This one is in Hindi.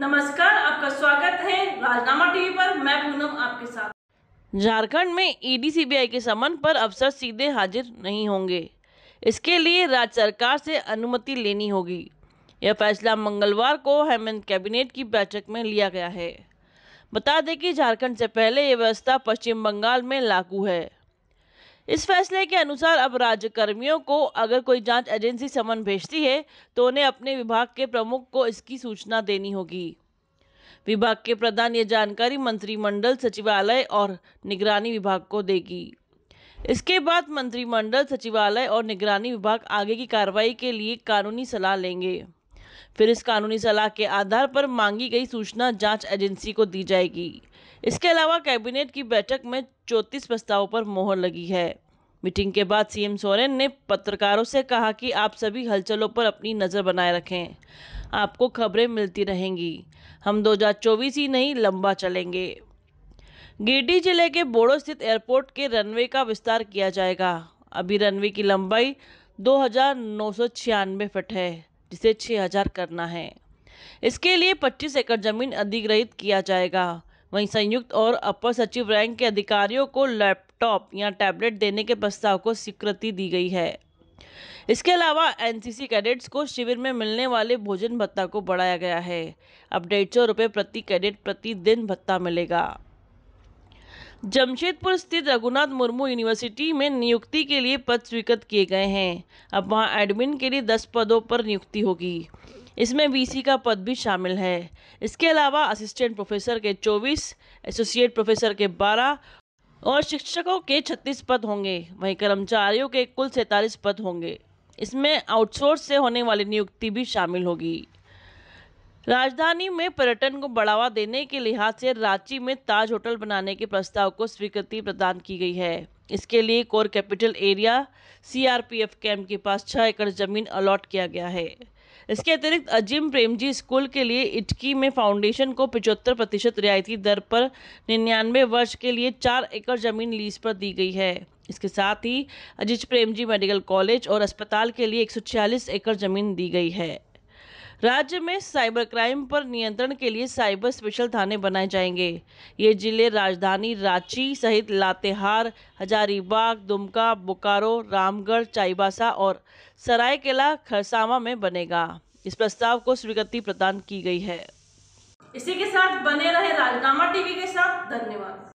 नमस्कार आपका स्वागत है राजनामा टीवी पर मैं पूनम आपके साथ झारखंड में ईडी e सीबीआई के समन पर अफसर सीधे हाजिर नहीं होंगे इसके लिए राज्य सरकार से अनुमति लेनी होगी यह फैसला मंगलवार को हेमंत कैबिनेट की बैठक में लिया गया है बता दें कि झारखंड से पहले यह व्यवस्था पश्चिम बंगाल में लागू है इस फैसले के अनुसार अब राज्य कर्मियों को अगर कोई जांच एजेंसी समन भेजती है तो उन्हें अपने विभाग के प्रमुख को इसकी सूचना देनी होगी विभाग के प्रधान ये जानकारी मंत्रिमंडल सचिवालय और निगरानी विभाग को देगी इसके बाद मंत्रिमंडल सचिवालय और निगरानी विभाग आगे की कार्रवाई के लिए कानूनी सलाह लेंगे फिर इस कानूनी सलाह के आधार पर मांगी गई सूचना जांच एजेंसी को दी जाएगी इसके अलावा कैबिनेट की बैठक में चौंतीस प्रस्तावों पर मोहर लगी है मीटिंग के बाद सीएम सोरेन ने पत्रकारों से कहा कि आप सभी हलचलों पर अपनी नज़र बनाए रखें आपको खबरें मिलती रहेंगी हम 2024 ही नहीं लंबा चलेंगे गिरडी जिले के बोड़ो स्थित एयरपोर्ट के रनवे का विस्तार किया जाएगा अभी रनवे की लंबाई दो फीट है जिसे 6000 करना है इसके लिए 25 एकड़ जमीन अधिग्रहित किया जाएगा वहीं संयुक्त और अपर सचिव रैंक के अधिकारियों को लैप लैपटॉप या टैबलेट देने के प्रस्ताव को स्वीकृति दी गई है इसके अलावा एनसीसी कैडेट्स को शिविर में मिलने वाले भोजन भत्ता को बढ़ाया गया है अब डेढ़ सौ रुपये प्रति कैडेट प्रतिदिन भत्ता मिलेगा जमशेदपुर स्थित रघुनाथ मुर्मू यूनिवर्सिटी में नियुक्ति के लिए पद स्वीकृत किए गए हैं अब वहां एडमिन के लिए दस पदों पर नियुक्ति होगी इसमें वीसी का पद भी शामिल है इसके अलावा असिस्टेंट प्रोफेसर के 24, एसोसिएट प्रोफेसर के 12 और शिक्षकों के छत्तीस पद होंगे वहीं कर्मचारियों के कुल सैंतालीस पद होंगे इसमें आउटसोर्स से होने वाली नियुक्ति भी शामिल होगी राजधानी में पर्यटन को बढ़ावा देने के लिहाज से रांची में ताज होटल बनाने के प्रस्ताव को स्वीकृति प्रदान की गई है इसके लिए core capital area CRPF camp के पास छः एकड़ जमीन अलॉट किया गया है इसके अतिरिक्त अजिम प्रेमजी स्कूल के लिए इटकी में फाउंडेशन को पिचहत्तर प्रतिशत रियायती दर पर निन्यानवे वर्ष के लिए चार एकड़ जमीन लीज पर दी गई है इसके साथ ही अजिज प्रेमजी मेडिकल कॉलेज और अस्पताल के लिए एक एकड़ जमीन दी गई है राज्य में साइबर क्राइम पर नियंत्रण के लिए साइबर स्पेशल थाने बनाए जाएंगे ये जिले राजधानी रांची सहित लातेहार हजारीबाग दुमका बोकारो रामगढ़ चाईबासा और सरायकेला खरसावा में बनेगा इस प्रस्ताव को स्वीकृति प्रदान की गई है इसी के साथ बने रहे राजनामा टीवी के साथ धन्यवाद